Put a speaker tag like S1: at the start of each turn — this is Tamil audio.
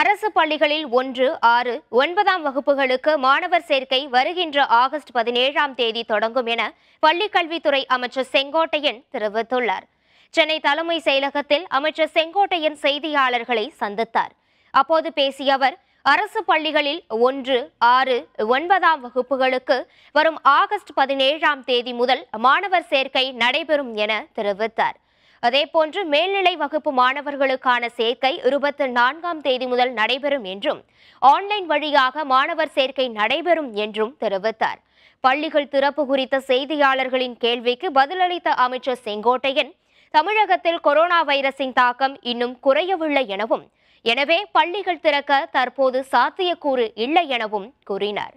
S1: அரசு பள்ளிகளில் ஒன்று ஆறு ஒன்பதாம் வகுப்புகளுக்கு மாணவர் சேர்க்கை வருகின்ற ஆகஸ்ட் பதினேழாம் தேதி தொடங்கும் என பள்ளிக்கல்வித்துறை அமைச்சர் செங்கோட்டையன் தெரிவித்துள்ளார் சென்னை தலைமை செயலகத்தில் அமைச்சர் செங்கோட்டையன் செய்தியாளர்களை சந்தித்தார் அப்போது பேசிய அவர் அரசு பள்ளிகளில் ஒன்று ஆறு ஒன்பதாம் வகுப்புகளுக்கு வரும் ஆகஸ்ட் பதினேழாம் தேதி முதல் மாணவர் சேர்க்கை நடைபெறும் என தெரிவித்தார் அதேபோன்று மேல்நிலை வகுப்பு மாணவர்களுக்கான சேர்க்கை இருபத்தி நான்காம் தேதி முதல் நடைபெறும் என்றும் ஆன்லைன் வழியாக மாணவர் சேர்க்கை நடைபெறும் என்றும் தெரிவித்தார் பள்ளிகள் திறப்பு குறித்த செய்தியாளர்களின் கேள்விக்கு பதிலளித்த அமைச்சர் செங்கோட்டையன் தமிழகத்தில் கொரோனா வைரஸின் தாக்கம் இன்னும் குறையவில்லை எனவும் எனவே பள்ளிகள் திறக்க தற்போது சாத்தியக்கூறு இல்லை எனவும் கூறினார்